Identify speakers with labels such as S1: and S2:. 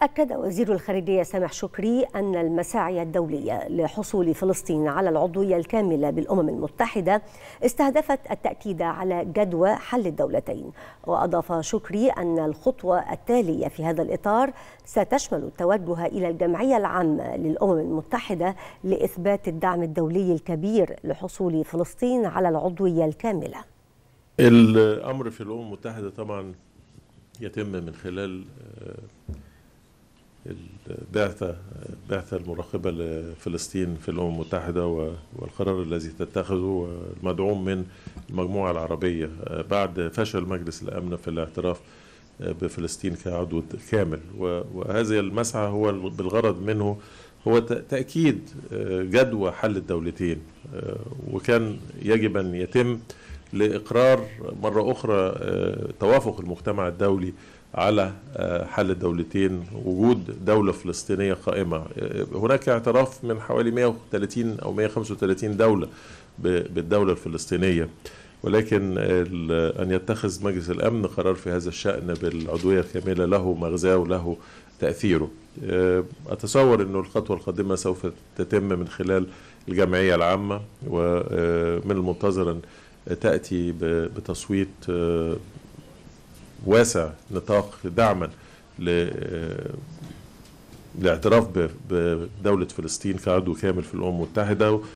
S1: أكد وزير الخارجية سامح شكري أن المساعي الدولية لحصول فلسطين على العضوية الكاملة بالأمم المتحدة استهدفت التأكيد على جدوى حل الدولتين وأضاف شكري أن الخطوة التالية في هذا الإطار ستشمل التوجه إلى الجمعية العامة للأمم المتحدة لإثبات الدعم الدولي الكبير لحصول فلسطين على العضوية الكاملة
S2: الأمر في الأمم المتحدة طبعا يتم من خلال آه، بعثة بعثة المراقبة لفلسطين في الأمم المتحدة والقرار الذي تتخذه المدعوم من المجموعة العربية آه، بعد فشل مجلس الأمن في الاعتراف آه، بفلسطين كعضو كامل وهذا المسعى هو بالغرض منه هو تأكيد آه، جدوى حل الدولتين وكان يجب أن يتم لإقرار مرة أخرى آه، توافق المجتمع الدولي على آه، حل الدولتين وجود دولة فلسطينية قائمة آه، هناك اعتراف من حوالي 130 أو 135 دولة بالدولة الفلسطينية ولكن أن يتخذ مجلس الأمن قرار في هذا الشأن بالعضوية الكاملة له مغزاه وله تأثيره أتصور أن الخطوة القادمة سوف تتم من خلال الجمعية العامة ومن المنتظر أن تأتي بتصويت آه، واسع نطاق دعما الاعتراف آه، بدولة فلسطين كعضو كامل في الأمم المتحدة